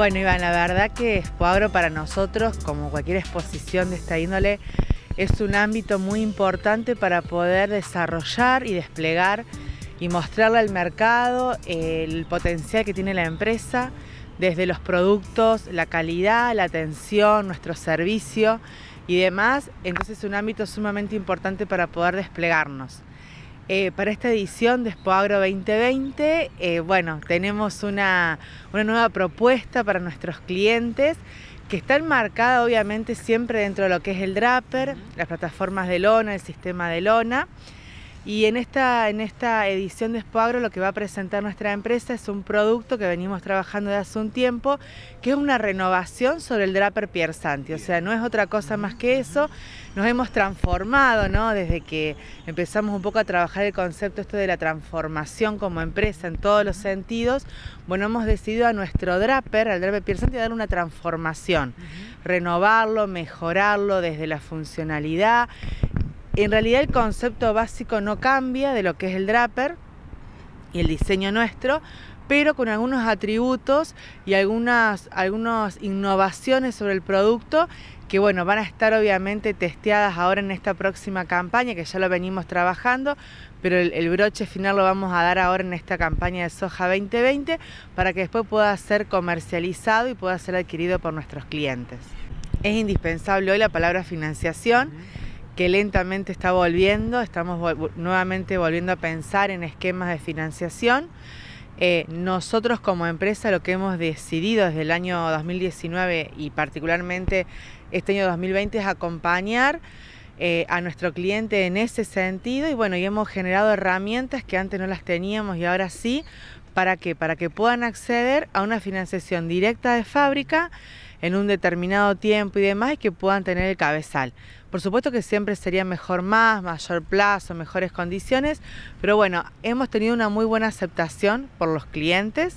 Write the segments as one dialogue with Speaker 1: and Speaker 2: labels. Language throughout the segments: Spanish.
Speaker 1: Bueno, Iván, la verdad que Expoagro para nosotros, como cualquier exposición de esta índole, es un ámbito muy importante para poder desarrollar y desplegar y mostrarle al mercado eh, el potencial que tiene la empresa, desde los productos, la calidad, la atención, nuestro servicio y demás. Entonces es un ámbito sumamente importante para poder desplegarnos. Eh, para esta edición de Spoagro 2020, eh, bueno, tenemos una, una nueva propuesta para nuestros clientes que está enmarcada obviamente siempre dentro de lo que es el draper, las plataformas de lona, el sistema de lona. Y en esta, en esta edición de Espagro lo que va a presentar nuestra empresa es un producto que venimos trabajando desde hace un tiempo, que es una renovación sobre el Draper Pier Santi. O sea, no es otra cosa más que eso. Nos hemos transformado, ¿no? Desde que empezamos un poco a trabajar el concepto esto de la transformación como empresa en todos los sentidos. Bueno, hemos decidido a nuestro Draper, al Draper Pier Santi, dar una transformación. Renovarlo, mejorarlo desde la funcionalidad, en realidad el concepto básico no cambia de lo que es el draper y el diseño nuestro, pero con algunos atributos y algunas, innovaciones sobre el producto que bueno, van a estar obviamente testeadas ahora en esta próxima campaña, que ya lo venimos trabajando, pero el, el, broche final lo vamos a dar ahora en esta campaña de soja 2020 para que después pueda ser comercializado y pueda ser adquirido por nuestros clientes. Es indispensable hoy la palabra financiación que lentamente está volviendo, estamos nuevamente volviendo a pensar en esquemas de financiación. Eh, nosotros como empresa lo que hemos decidido desde el año 2019 y particularmente este año 2020 es acompañar eh, a nuestro cliente en ese sentido y bueno, y hemos generado herramientas que antes no las teníamos y ahora sí, ¿para qué? Para que puedan acceder a una financiación directa de fábrica en un determinado tiempo y demás y que puedan tener el cabezal. Por supuesto que siempre sería mejor más, mayor plazo, mejores condiciones, pero bueno, hemos tenido una muy buena aceptación por los clientes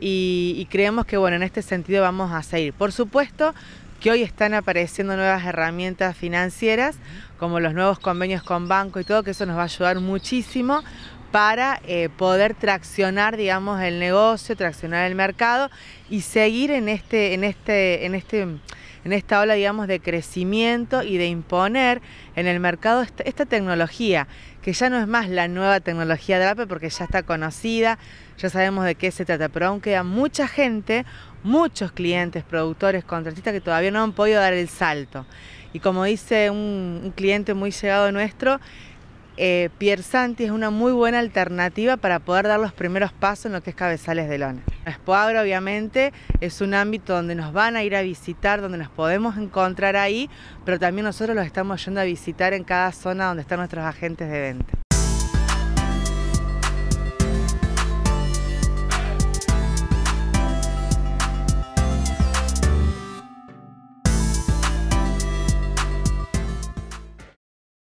Speaker 1: y, creemos que bueno, en este sentido vamos a seguir. Por supuesto, que hoy están apareciendo nuevas herramientas financieras, como los nuevos convenios con banco y todo, que eso nos va a ayudar muchísimo para eh, poder traccionar, digamos, el negocio, traccionar el mercado y seguir en este, en este, en este, en esta ola, digamos, de crecimiento y de imponer en el mercado esta, tecnología, que ya no es más la nueva tecnología de APE porque ya está conocida, ya sabemos de qué se trata, pero aún queda mucha gente, muchos clientes, productores, contratistas que todavía no han podido dar el salto. Y como dice un cliente muy llegado nuestro, eh, Pier Santi es una muy buena alternativa para poder dar los primeros pasos en lo que es Cabezales de Lona. Espoagro obviamente es un ámbito donde nos van a ir a visitar, donde nos podemos encontrar ahí, pero también nosotros los estamos yendo a visitar en cada zona donde están nuestros agentes de venta.